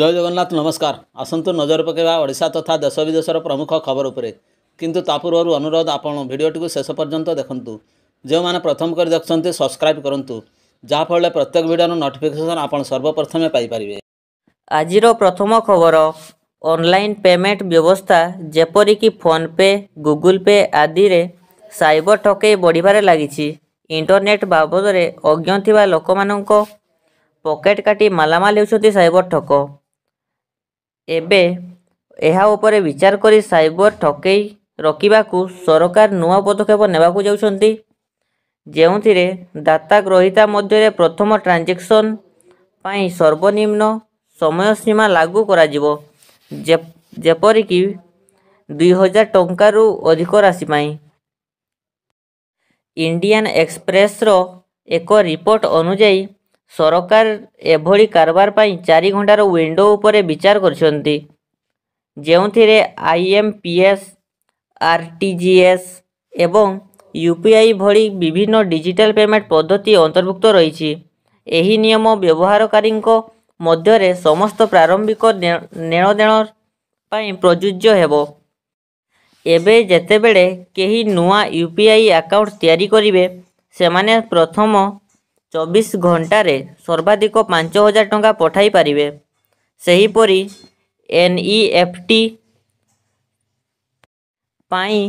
ଜୟ ଜଗନ୍ନାଥ ନମସ୍କାର ଆସନ୍ତୁ ନଜର ପକାଇବା ଓଡ଼ିଶା ତଥା ଦେଶ ବିଦେଶର ପ୍ରମୁଖ ଖବର ଉପରେ କିନ୍ତୁ ତା ପୂର୍ବରୁ ଅନୁରୋଧ ଆପଣ ଭିଡ଼ିଓଟିକୁ ଶେଷ ପର୍ଯ୍ୟନ୍ତ ଦେଖନ୍ତୁ ଯେଉଁମାନେ ପ୍ରଥମ କରି ଦେଖୁଛନ୍ତି ସବସ୍କ୍ରାଇବ୍ କରନ୍ତୁ ଯାହାଫଳରେ ପ୍ରତ୍ୟେକ ଭିଡ଼ିଓର ନୋଟିଫିକେସନ୍ ଆପଣ ସର୍ବପ୍ରଥମେ ପାଇପାରିବେ ଆଜିର ପ୍ରଥମ ଖବର ଅନଲାଇନ୍ ପେମେଣ୍ଟ ବ୍ୟବସ୍ଥା ଯେପରିକି ଫୋନ୍ପେ ଗୁଗୁଲ୍ ପେ ଆଦିରେ ସାଇବର ଠକେଇ ବଢ଼ିବାରେ ଲାଗିଛି ଇଣ୍ଟରନେଟ୍ ବାବଦରେ ଅଜ୍ଞ ଥିବା ଲୋକମାନଙ୍କ ପକେଟ୍ କାଟି ମାଲାମାଲ ହେଉଛନ୍ତି ସାଇବର ଠକ ଏବେ ଏହା ଉପରେ ବିଚାର କରି ସାଇବର ଠକେଇ ରଖିବାକୁ ସରକାର ନୂଆ ପଦକ୍ଷେପ ନେବାକୁ ଯାଉଛନ୍ତି ଯେଉଁଥିରେ ଦାତା ଗ୍ରହିତା ମଧ୍ୟରେ ପ୍ରଥମ ଟ୍ରାଞ୍ଜାକ୍ସନ୍ ପାଇଁ ସର୍ବନିମ୍ନ ସମୟ ସୀମା ଲାଗୁ କରାଯିବ ଯେପରିକି ଦୁଇ ହଜାର ଟଙ୍କାରୁ ଅଧିକ ରାଶି ପାଇଁ ଇଣ୍ଡିଆନ୍ ଏକ୍ସପ୍ରେସ୍ର ଏକ ରିପୋର୍ଟ ଅନୁଯାୟୀ ସରକାର ଏଭଳି କାରବାର ପାଇଁ ଚାରି ଘଣ୍ଟାର ୱିଣ୍ଡୋ ଉପରେ ବିଚାର କରିଛନ୍ତି ଯେଉଁଥିରେ I M P S R T G S ଏବଂ ୟୁ ପି ଆଇ ଭଳି ବିଭିନ୍ନ ଡିଜିଟାଲ୍ ପେମେଣ୍ଟ ପଦ୍ଧତି ଅନ୍ତର୍ଭୁକ୍ତ ରହିଛି ଏହି ନିୟମ ବ୍ୟବହାରକାରୀଙ୍କ ମଧ୍ୟରେ ସମସ୍ତ ପ୍ରାରମ୍ଭିକ ନେଣଦେଣ ପାଇଁ ପ୍ରଯୁଜ୍ୟ ହେବ ଏବେ ଯେତେବେଳେ କେହି ନୂଆ ୟୁ ପି ଆଇ ଆକାଉଣ୍ଟ ତିଆରି କରିବେ ସେମାନେ ପ୍ରଥମ ଚବିଶ ଘଣ୍ଟାରେ ସର୍ବାଧିକ ପାଞ୍ଚ ହଜାର ଟଙ୍କା ପଠାଇ ପାରିବେ ସେହିପରି ଏନ୍ ଇ ଏଫ୍ ଟି ପାଇଁ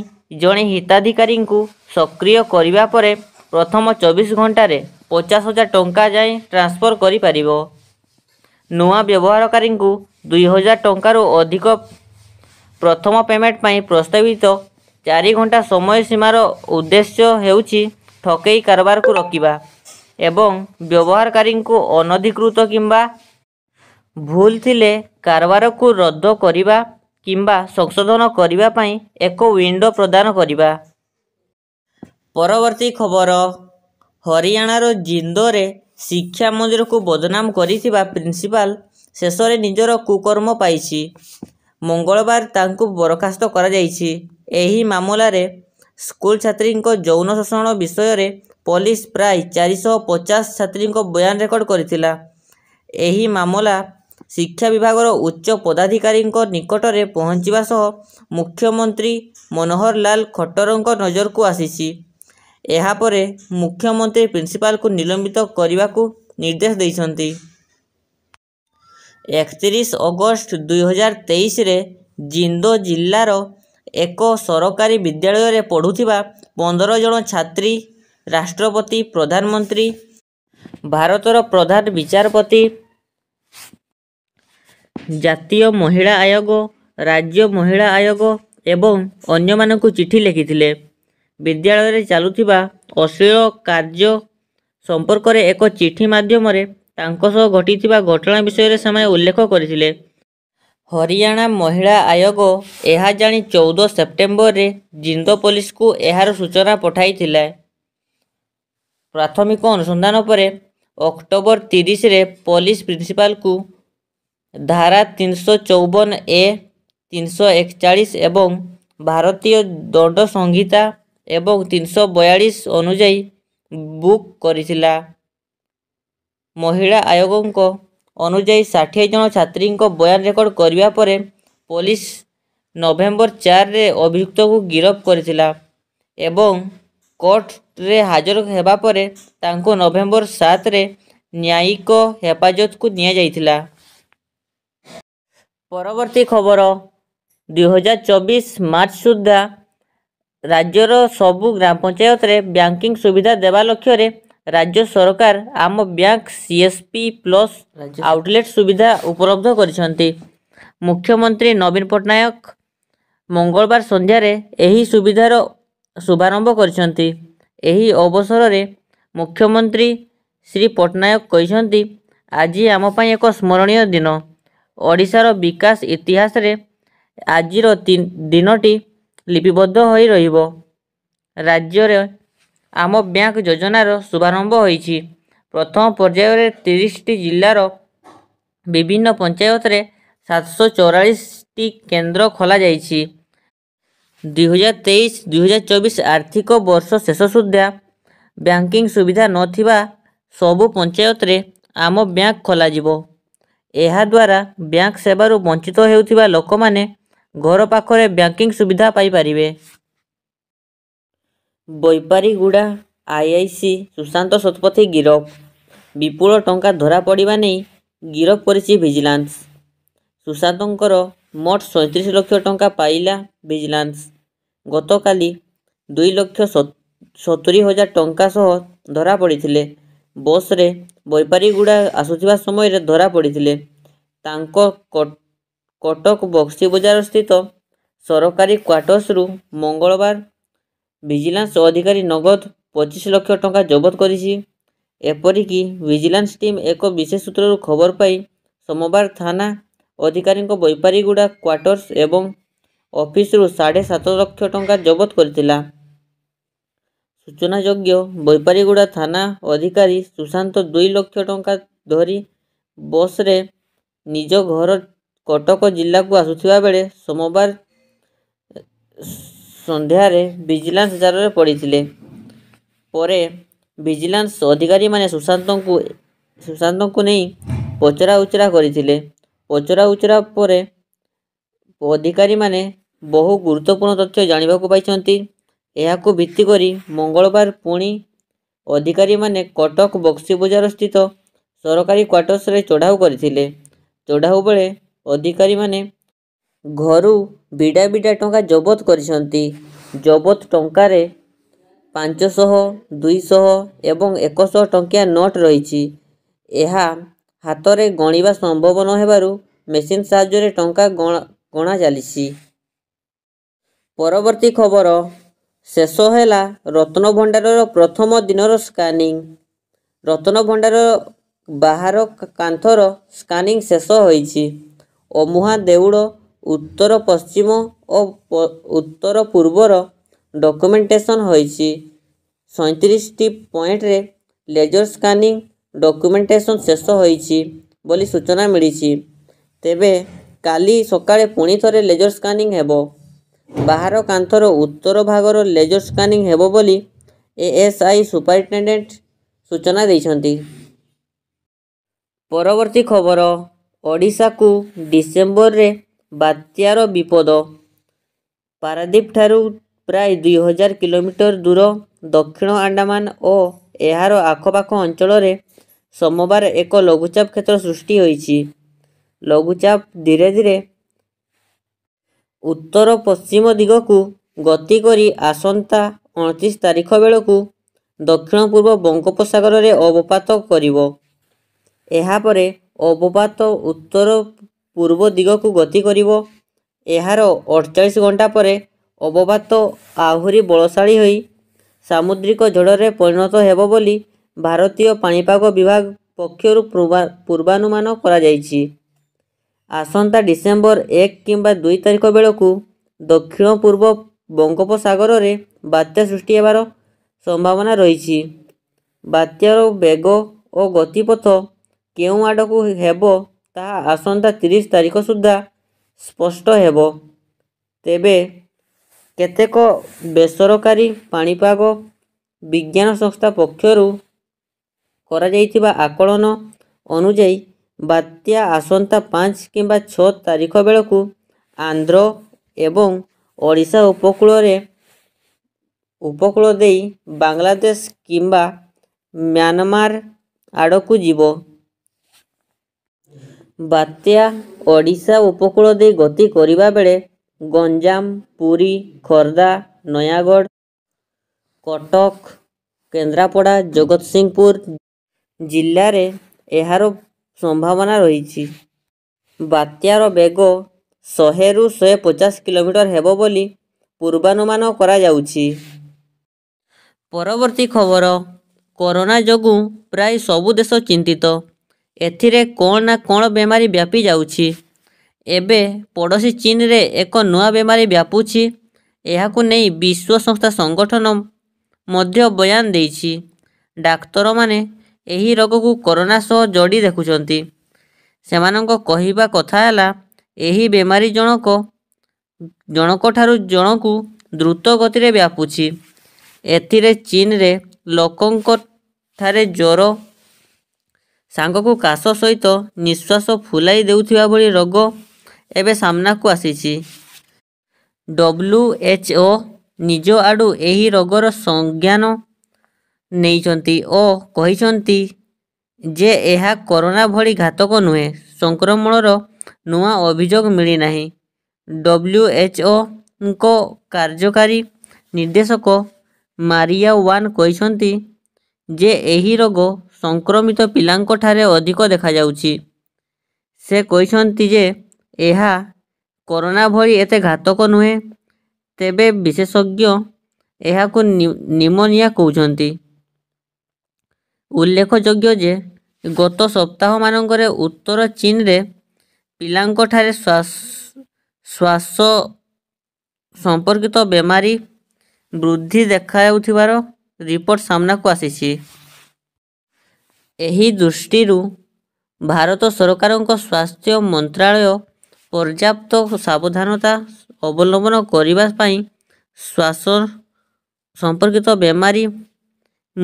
ଜଣେ ହିତାଧିକାରୀଙ୍କୁ ସକ୍ରିୟ କରିବା ପରେ ପ୍ରଥମ ଚବିଶ ଘଣ୍ଟାରେ ପଚାଶ ହଜାର ଟଙ୍କା ଯାଏଁ ଟ୍ରାନ୍ସଫର୍ କରିପାରିବ ନୂଆ ବ୍ୟବହାରକାରୀଙ୍କୁ ଦୁଇ ହଜାର ଟଙ୍କାରୁ ଅଧିକ ପ୍ରଥମ ପେମେଣ୍ଟ ପାଇଁ ପ୍ରସ୍ତାବିତ ଚାରି ଘଣ୍ଟା ସମୟ ସୀମାର ଉଦ୍ଦେଶ୍ୟ ହେଉଛି ଠକେଇ କାରବାରକୁ ରୋକିବା ଏବଂ ବ୍ୟବହାରକାରୀଙ୍କୁ ଅନଧିକୃତ କିମ୍ବା ଭୁଲ ଥିଲେ କାରବାରକୁ ରଦ୍ଦ କରିବା କିମ୍ବା ସଂଶୋଧନ କରିବା ପାଇଁ ଏକ ୱିଣ୍ଡୋ ପ୍ରଦାନ କରିବା ପରବର୍ତ୍ତୀ ଖବର ହରିୟାଣାର ଜିନ୍ଦରେ ଶିକ୍ଷା ମନ୍ଦିରକୁ ବଦନାମ କରିଥିବା ପ୍ରିନ୍ସିପାଲ ଶେଷରେ ନିଜର କୁକର୍ମ ପାଇଛି ମଙ୍ଗଳବାର ତାଙ୍କୁ ବରଖାସ୍ତ କରାଯାଇଛି ଏହି ମାମଲାରେ ସ୍କୁଲ ଛାତ୍ରୀଙ୍କ ଯୌନ ଶୋଷଣ ବିଷୟରେ ପୋଲିସ ପ୍ରାୟ ଚାରିଶହ ପଚାଶ ଛାତ୍ରୀଙ୍କ ବୟାନ ରେକର୍ଡ଼ କରିଥିଲା ଏହି ମାମଲା ଶିକ୍ଷା ବିଭାଗର ଉଚ୍ଚ ପଦାଧିକାରୀଙ୍କ ନିକଟରେ ପହଞ୍ଚିବା ସହ ମୁଖ୍ୟମନ୍ତ୍ରୀ ମନୋହରଲାଲ ଖଟ୍ଟରଙ୍କ ନଜରକୁ ଆସିଛି ଏହାପରେ ମୁଖ୍ୟମନ୍ତ୍ରୀ ପ୍ରିନ୍ସିପାଲକୁ ନିଲମ୍ବିତ କରିବାକୁ ନିର୍ଦ୍ଦେଶ ଦେଇଛନ୍ତି ଏକତିରିଶ ଅଗଷ୍ଟ ଦୁଇହଜାର ତେଇଶରେ ଜିନ୍ଦୋ ଜିଲ୍ଲାର ଏକ ସରକାରୀ ବିଦ୍ୟାଳୟରେ ପଢ଼ୁଥିବା ପନ୍ଦର ଜଣ ଛାତ୍ରୀ ରାଷ୍ଟ୍ରପତି ପ୍ରଧାନମନ୍ତ୍ରୀ ଭାରତର ପ୍ରଧାନ ବିଚାରପତି ଜାତୀୟ ମହିଳା ଆୟୋଗ ରାଜ୍ୟ ମହିଳା ଆୟୋଗ ଏବଂ ଅନ୍ୟମାନଙ୍କୁ ଚିଠି ଲେଖିଥିଲେ ବିଦ୍ୟାଳୟରେ ଚାଲୁଥିବା ଅଶ୍ଳୀଳ କାର୍ଯ୍ୟ ସମ୍ପର୍କରେ ଏକ ଚିଠି ମାଧ୍ୟମରେ ତାଙ୍କ ସହ ଘଟିଥିବା ଘଟଣା ବିଷୟରେ ସେମାନେ ଉଲ୍ଲେଖ କରିଥିଲେ ହରିୟାଣା ମହିଳା ଆୟୋଗ ଏହା ଜାଣି ଚଉଦ ସେପ୍ଟେମ୍ବରରେ ଜିନ୍ଦ ପୋଲିସକୁ ଏହାର ସୂଚନା ପଠାଇଥିଲା ପ୍ରାଥମିକ ଅନୁସନ୍ଧାନ ପରେ ଅକ୍ଟୋବର ତିରିଶରେ ପୋଲିସ ପ୍ରିନ୍ସିପାଲକୁ ଧାରା ତିନିଶହ ଚଉବନ ଏ ତିନିଶହ ଏକଚାଳିଶ ଏବଂ ଭାରତୀୟ ଦଣ୍ଡ ସଂହିତା এবং তিনশো বয়াଳିଶ ଅନୁଯାୟୀ ବୁକ୍ କରିଥିଲା ମହିଳା ଆୟୋଗଙ୍କ ଅନୁଯାୟୀ ଷାଠିଏ ଜଣ ଛାତ୍ରୀଙ୍କ ବୟାନ ରେକର୍ଡ଼ କରିବା ପରେ ପୋଲିସ ନଭେମ୍ବର ଚାରିରେ ଅଭିଯୁକ୍ତକୁ ଗିରଫ କରିଥିଲା ଏବଂ କୋର୍ଟରେ ହାଜର ହେବା ପରେ ତାଙ୍କୁ ନଭେମ୍ବର ସାତରେ ନ୍ୟାୟିକ ହେଫାଜତକୁ ନିଆଯାଇଥିଲା ପରବର୍ତ୍ତୀ ଖବର ଦୁଇହଜାର ଚବିଶ ମାର୍ଚ୍ଚ ସୁଦ୍ଧା ରାଜ୍ୟର ସବୁ ଗ୍ରାମ ପଞ୍ଚାୟତରେ ବ୍ୟାଙ୍କିଂ ସୁବିଧା ଦେବା ଲକ୍ଷ୍ୟରେ ରାଜ୍ୟ ସରକାର ଆମ bank C S P plus outlet ସୁବିଧା ଉପଲବ୍ଧ କରିଛନ୍ତି ମୁଖ୍ୟମନ୍ତ୍ରୀ ନବୀନ ପଟ୍ଟନାୟକ ମଙ୍ଗଳବାର ସନ୍ଧ୍ୟାରେ ଏହି ସୁବିଧାର ଶୁଭାରମ୍ଭ କରିଛନ୍ତି ଏହି ଅବସରରେ ମୁଖ୍ୟମନ୍ତ୍ରୀ ଶ୍ରୀ ପଟ୍ଟନାୟକ କହିଛନ୍ତି ଆଜି ଆମ ପାଇଁ ଏକ ସ୍ମରଣୀୟ ଦିନ ଓଡ଼ିଶାର ବିକାଶ ଇତିହାସରେ ଆଜିର ଦିନଟି ଲିପିବଦ୍ଧ ହୋଇ ରହିବ ରାଜ୍ୟରେ ଆମ ବ୍ୟାଙ୍କ ଯୋଜନାର ଶୁଭାରମ୍ଭ ହୋଇଛି ପ୍ରଥମ ପର୍ଯ୍ୟାୟରେ ତିରିଶଟି ଜିଲ୍ଲାର ବିଭିନ୍ନ ପଞ୍ଚାୟତରେ ସାତଶହ ଚଉରାଳିଶଟି କେନ୍ଦ୍ର ଖୋଲାଯାଇଛି ଦୁଇ ହଜାର ତେଇଶ ଦୁଇହଜାର ଚବିଶ ଆର୍ଥିକ ବର୍ଷ ଶେଷ ସୁଦ୍ଧା ବ୍ୟାଙ୍କିଂ ସୁବିଧା ନଥିବା ସବୁ ପଞ୍ଚାୟତରେ ଆମ ବ୍ୟାଙ୍କ ଖୋଲାଯିବ ଏହାଦ୍ୱାରା ବ୍ୟାଙ୍କ ସେବାରୁ ବଞ୍ଚିତ ହେଉଥିବା ଲୋକମାନେ ঘৰ পাখৰে বেংকিং সুবিধা পাই পাৰিবে বৈপাৰীগুড়া I I C Sushant Satpathy গিৰফ বিপুল টকা ধৰা পৰা নেকি গিৰফ কৰিছে ভিজিলান্স সুশান্তৰ মঠ ছয়ত্ৰিছ লক্ষ টকা পাৰিলা ভিজিলান্স গতকালি দুই লক্ষ সতুৰী হাজাৰ টকা সহ ধৰা পৰিছিলে বছৰে বৈপাৰীগুড়া আছুৰ সময়ৰে ধৰা পৰিছিলে তাৰ কট କଟକ ବକ୍ସିବଜାରସ୍ଥିତ ସରକାରୀ କ୍ୱାର୍ଟର୍ସରୁ ମଙ୍ଗଳବାର ଭିଜିଲାନ୍ସ ଅଧିକାରୀ ନଗଦ ପଚିଶ ଲକ୍ଷ ଟଙ୍କା ଜବତ କରିଛି ଏପରିକି ଭିଜିଲାନ୍ସ ଟିମ୍ ଏକ ବିଶେଷ ସୂତ୍ରରୁ ଖବର ପାଇ ସୋମବାର ଥାନା ଅଧିକାରୀଙ୍କ ବୈପାରୀଗୁଡ଼ା କ୍ୱାର୍ଟର୍ସ ଏବଂ ଅଫିସରୁ ସାଢ଼େ ସାତ ଲକ୍ଷ ଟଙ୍କା ଜବତ କରିଥିଲା ସୂଚନାଯୋଗ୍ୟ ବୈପାରୀଗୁଡ଼ା ଥାନା ଅଧିକାରୀ ସୁଶାନ୍ତ ଦୁଇ ଲକ୍ଷ ଟଙ୍କା ଧରି ବସ୍ରେ ନିଜ ଘର କଟକ ଜିଲ୍ଲାକୁ ଆସୁଥିବା ବେଳେ ସୋମବାର ସନ୍ଧ୍ୟାରେ ଭିଜିଲାନ୍ସ ଜାଲରେ ପଡ଼ିଥିଲେ ପରେ ଭିଜିଲାନ୍ସ ଅଧିକାରୀମାନେ ସୁଶାନ୍ତଙ୍କୁ ସୁଶାନ୍ତଙ୍କୁ ନେଇ ପଚରା ଉଚରା କରିଥିଲେ ପଚରା ଉଚରା ପରେ ଅଧିକାରୀମାନେ ବହୁ ଗୁରୁତ୍ୱପୂର୍ଣ୍ଣ ତଥ୍ୟ ଜାଣିବାକୁ ପାଇଛନ୍ତି ଏହାକୁ ଭିତ୍ତି କରି ମଙ୍ଗଳବାର ପୁଣି ଅଧିକାରୀମାନେ କଟକ ବକ୍ସି ବଜାର ସ୍ଥିତ ସରକାରୀ କ୍ୱାର୍ଟର୍ସରେ ଚଢ଼ାଉ କରିଥିଲେ ଚଢ଼ାଉ ବେଳେ ଅଧିକାରୀମାନେ ଘରୁ ବିଡ଼ା ବିଡ଼ା ଟଙ୍କା ଜବତ କରିଛନ୍ତି ଜବତ ଟଙ୍କାରେ ପାଞ୍ଚଶହ ଦୁଇଶହ ଏବଂ ଏକଶହ ଟଙ୍କିଆ ନୋଟ୍ ରହିଛି ଏହା ହାତରେ ଗଣିବା ସମ୍ଭବ ନହେବାରୁ ମେସିନ୍ ସାହାଯ୍ୟରେ ଟଙ୍କା ଗଣା ଚାଲିଛି ପରବର୍ତ୍ତୀ ଖବର ଶେଷ ହେଲା ରତ୍ନଭଣ୍ଡାରର ପ୍ରଥମ ଦିନର ସ୍କାନିଂ ରତ୍ନଭଣ୍ଡାର ବାହାର କାନ୍ଥର ସ୍କାନିଂ ଶେଷ ହୋଇଛି ଅମୁହା ଦେଉଳ ଉତ୍ତର ପଶ୍ଚିମ ଓ ଉତ୍ତର ପୂର୍ବର ଡକ୍ୟୁମେଣ୍ଟେସନ୍ ହୋଇଛି ସଇଁତିରିଶଟି ପଏଣ୍ଟରେ ଲେଜର୍ ସ୍କାନିଂ ଡକ୍ୟୁମେଣ୍ଟେସନ୍ ଶେଷ ହୋଇଛି ବୋଲି ସୂଚନା ମିଳିଛି ତେବେ କାଲି ସକାଳେ ପୁଣି ଥରେ ଲେଜର୍ ସ୍କାନିଂ ହେବ ବାହାର କାନ୍ଥର ଉତ୍ତର ଭାଗର ଲେଜର୍ ସ୍କାନିଂ ହେବ ବୋଲି ଏ ଏସ୍ ଆଇ ସୁପରିଟେଣ୍ଡେଣ୍ଟ ସୂଚନା ଦେଇଛନ୍ତି ପରବର୍ତ୍ତୀ ଖବର ଓଡ଼ିଶାକୁ ଡିସେମ୍ବରରେ ବାତ୍ୟାର ବିପଦ ପାରାଦ୍ୱୀପ ଠାରୁ ପ୍ରାୟ ଦୁଇ ହଜାର କିଲୋମିଟର ଦୂର ଦକ୍ଷିଣ ଆଣ୍ଡାମାନ ଓ ଏହାର ଆଖପାଖ ଅଞ୍ଚଳରେ ସୋମବାର ଏକ ଲଘୁଚାପ କ୍ଷେତ୍ର ସୃଷ୍ଟି ହୋଇଛି ଲଘୁଚାପ ଧୀରେ ଧୀରେ ଉତ୍ତର ପଶ୍ଚିମ ଦିଗକୁ ଗତି କରି ଆସନ୍ତା ଅଣତିରିଶ ତାରିଖ ବେଳକୁ ଦକ୍ଷିଣ ପୂର୍ବ ବଙ୍ଗୋପସାଗରରେ ଅବପାତ କରିବ ଏହାପରେ ଅବପାତ ଉତ୍ତର ପୂର୍ବ ଦିଗକୁ ଗତି କରିବ ଏହାର ଅଠଚାଳିଶ ଘଣ୍ଟା ପରେ ଅବପାତ ଆହୁରି ବଳଶାଳୀ ହୋଇ ସାମୁଦ୍ରିକ ଝଡ଼ରେ ପରିଣତ ହେବ ବୋଲି ଭାରତୀୟ ପାଣିପାଗ ବିଭାଗ ପକ୍ଷରୁ ପୂର୍ବାନୁମାନ କରାଯାଇଛି ଆସନ୍ତା ଡିସେମ୍ବର ଏକ କିମ୍ବା ଦୁଇ ତାରିଖ ବେଳକୁ ଦକ୍ଷିଣ ପୂର୍ବ ବଙ୍ଗୋପସାଗରରେ ବାତ୍ୟା ସୃଷ୍ଟି ହେବାର ସମ୍ଭାବନା ରହିଛି ବାତ୍ୟାର ବେଗ ଓ ଗତିପଥ କେଉଁ ଆଡ଼କୁ ହେବ ତାହା ଆସନ୍ତା ତିରିଶ ତାରିଖ ସୁଦ୍ଧା ସ୍ପଷ୍ଟ ହେବ ତେବେ କେତେକ ବେସରକାରୀ ପାଣିପାଗ ବିଜ୍ଞାନ ସଂସ୍ଥା ପକ୍ଷରୁ କରାଯାଇଥିବା ଆକଳନ ଅନୁଯାୟୀ ବାତ୍ୟା ଆସନ୍ତା ପାଞ୍ଚ କିମ୍ବା ଛଅ ତାରିଖ ବେଳକୁ ଆନ୍ଧ୍ର ଏବଂ ଓଡ଼ିଶା ଉପକୂଳରେ ଉପକୂଳ ଦେଇ ବାଂଲାଦେଶ କିମ୍ବା ମ୍ୟାନମାର ଆଡ଼କୁ ଯିବ ବାତ୍ୟା ଓଡ଼ିଶା ଉପକୂଳ ଦେଇ ଗତି କରିବା ବେଳେ ଗଞ୍ଜାମ ପୁରୀ ଖୋର୍ଦ୍ଧା ନୟାଗଡ଼ କଟକ କେନ୍ଦ୍ରାପଡ଼ା ଜଗତସିଂହପୁର ଜିଲ୍ଲାରେ ଏହାର ସମ୍ଭାବନା ରହିଛି ବାତ୍ୟାର ବେଗ ଶହେରୁ ଶହେ ପଚାଶ କିଲୋମିଟର ହେବ ବୋଲି ପୂର୍ବାନୁମାନ କରାଯାଉଛି ପରବର୍ତ୍ତୀ ଖବର କରୋନା ଯୋଗୁଁ ପ୍ରାୟ ସବୁ ଦେଶ ଚିନ୍ତିତ ଏଥିରେ କ'ଣ ନା କ'ଣ ବେମାରୀ ବ୍ୟାପି ଯାଉଛି ଏବେ ପଡ଼ୋଶୀ ଚୀନରେ ଏକ ନୂଆ ବେମାରୀ ବ୍ୟାପୁଛି ଏହାକୁ ନେଇ ବିଶ୍ୱ ସଂସ୍ଥା ସଂଗଠନ ମଧ୍ୟ ବୟାନ ଦେଇଛି ଡାକ୍ତରମାନେ ଏହି ରୋଗକୁ କରୋନା ସହ ଯୋଡ଼ି ଦେଖୁଛନ୍ତି ସେମାନଙ୍କ କହିବା କଥା ହେଲା ଏହି ବେମାରୀ ଜଣକ ଜଣଙ୍କଠାରୁ ଜଣକୁ ଦ୍ରୁତ ଗତିରେ ବ୍ୟାପୁଛି ଏଥିରେ ଚୀନରେ ଲୋକଙ୍କ ଠାରେ ଜ୍ୱର ସାଙ୍ଗକୁ କାଶ ସହିତ ନିଶ୍ୱାସ ଫୁଲାଇ ଦେଉଥିବା ଭଳି ରୋଗ ଏବେ ସାମ୍ନାକୁ ଆସିଛି ଡବ୍ଲ୍ୟୁ ଏଚ୍ ଓ ନିଜ ଆଡ଼ୁ ଏହି ରୋଗର ସଂଜ୍ଞାନ ନେଇଛନ୍ତି ଓ କହିଛନ୍ତି ଯେ ଏହା କରୋନା ଭଳି ଘାତକ ନୁହେଁ ସଂକ୍ରମଣର ନୂଆ ଅଭିଯୋଗ ମିଳିନାହିଁ ଡବ୍ଲ୍ୟୁ ଏଚ୍ ଓଙ୍କ କାର୍ଯ୍ୟକାରୀ ନିର୍ଦ୍ଦେଶକ ମାରିଆ ୱାନ୍ କହିଛନ୍ତି ଯେ ଏହି ରୋଗ ସଂକ୍ରମିତ ପିଲାଙ୍କଠାରେ ଅଧିକ ଦେଖାଯାଉଛି ସେ କହିଛନ୍ତି ଯେ ଏହା କରୋନା ଭଳି ଏତେ ଘାତକ ନୁହେଁ ତେବେ ବିଶେଷଜ୍ଞ ଏହାକୁ ନିମୋନିଆ କହୁଛନ୍ତି ଉଲ୍ଲେଖଯୋଗ୍ୟ ଯେ ଗତ ସପ୍ତାହମାନଙ୍କରେ ଉତ୍ତର ଚୀନରେ ପିଲାଙ୍କଠାରେ ଶ୍ୱାସ ସମ୍ପର୍କିତ ବେମାରୀ ବୃଦ୍ଧି ଦେଖାଯାଉଥିବାର ରିପୋର୍ଟ ସାମ୍ନାକୁ ଆସିଛି ଏହି ଦୃଷ୍ଟିରୁ ଭାରତ ସରକାରଙ୍କ ସ୍ୱାସ୍ଥ୍ୟ ମନ୍ତ୍ରାଳୟ ପର୍ଯ୍ୟାପ୍ତ ସାବଧାନତା ଅବଲମ୍ବନ କରିବା ପାଇଁ ଶ୍ୱାସ ସମ୍ପର୍କିତ ବେମାରୀ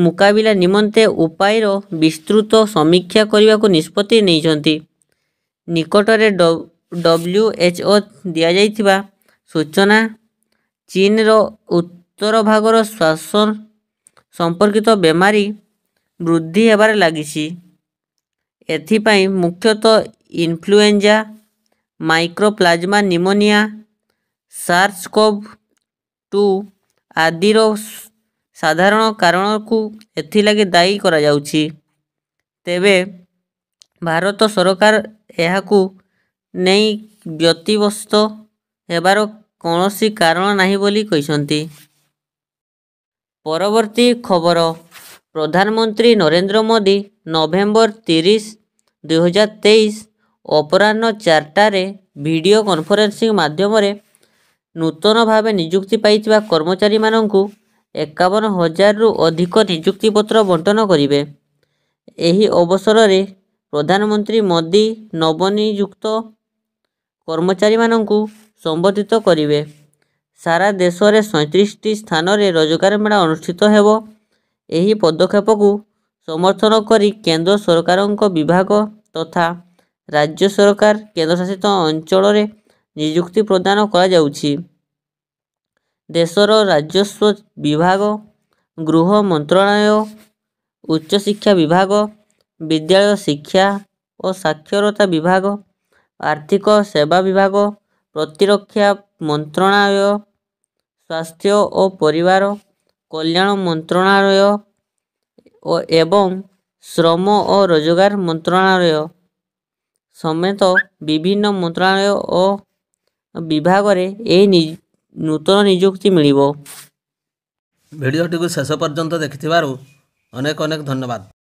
ମୁକାବିଲା ନିମନ୍ତେ ଉପାୟର ବିସ୍ତୃତ ସମୀକ୍ଷା କରିବାକୁ ନିଷ୍ପତ୍ତି ନେଇଛନ୍ତି ନିକଟରେ ଡବ୍ଲ୍ୟୁ ଏଚ୍ ଓ ଦିଆଯାଇଥିବା ସୂଚନା ଚୀନର ଉତ୍ତର ଭାଗର ଶ୍ୱାସ ସମ୍ପର୍କିତ ବେମାରୀ ବୃଦ୍ଧି ହେବାରେ ଲାଗିଛି ଏଥିପାଇଁ ମୁଖ୍ୟତଃ influenza mycoplasma pneumonia SARS CoV two ଆଦିର ସାଧାରଣ କାରଣକୁ ଏଥିଲାଗି ଦାୟୀ କରାଯାଉଛି ତେବେ ଭାରତ ସରକାର ଏହାକୁ ନେଇ ବ୍ୟତିବ୍ୟସ୍ତ ହେବାର କୌଣସି କାରଣ ନାହିଁ ବୋଲି କହିଛନ୍ତି ପରବର୍ତ୍ତୀ ଖବର প্রধানমন্ত্রী নরেন্দ্র মোদী নভেম্বর তিরিশ দুই হাজার তেইশ অপরাহ্ন চারটায় ভিডিও কনফরেন্সিং মাধ্যমে নূতন ভাবে নিযুক্তি পাইଥିବା কর্মচারীମାନଙ୍କୁ একাবন হাজারু অধিক নিযুক্তিপত্র বণ্টন করিবে ଏହି ଅବସରରେ ପ୍ରଧାନମନ୍ତ୍ରୀ ମୋଦି ନବନିଯୁକ୍ତ କର୍ମଚାରୀମାନଙ୍କୁ ସମ୍ବୋଧିତ କରିବେ ସାରା ଦେଶରେ ସଇଁତିରିଶଟି ସ୍ଥାନରେ ରୋଜଗାର ମେଳା ଅନୁଷ୍ଠିତ ହେବ ଏହି ପଦକ୍ଷେପକୁ ସମର୍ଥନ କରି କେନ୍ଦ୍ର ସରକାରଙ୍କ ବିଭାଗ ତଥା ରାଜ୍ୟ ସରକାର କେନ୍ଦ୍ରଶାସିତ ଅଞ୍ଚଳରେ ନିଯୁକ୍ତି ପ୍ରଦାନ କରାଯାଉଛି ଦେଶର ରାଜସ୍ୱ ବିଭାଗ ଗୃହ ମନ୍ତ୍ରଣାଳୟ ଉଚ୍ଚଶିକ୍ଷା ବିଭାଗ ବିଦ୍ୟାଳୟ ଶିକ୍ଷା ଓ ସାକ୍ଷରତା ବିଭାଗ ଆର୍ଥିକ ସେବା ବିଭାଗ ପ୍ରତିରକ୍ଷା ମନ୍ତ୍ରଣାଳୟ ସ୍ୱାସ୍ଥ୍ୟ ଓ ପରିବାର କଲ୍ୟାଣ ମନ୍ତ୍ରଣାଳୟ ଓ ଏବଂ ଶ୍ରମ ଓ ରୋଜଗାର ମନ୍ତ୍ରଣାଳୟ ସମେତ ବିଭିନ୍ନ ମନ୍ତ୍ରଣାଳୟ ଓ ବିଭାଗରେ ଏହି ନୂତନ ନିଯୁକ୍ତି ମିଳିବ ଭିଡ଼ିଓଟିକୁ ଶେଷ ପର୍ଯ୍ୟନ୍ତ ଦେଖିଥିବାରୁ ଅନେକ ଅନେକ ଧନ୍ୟବାଦ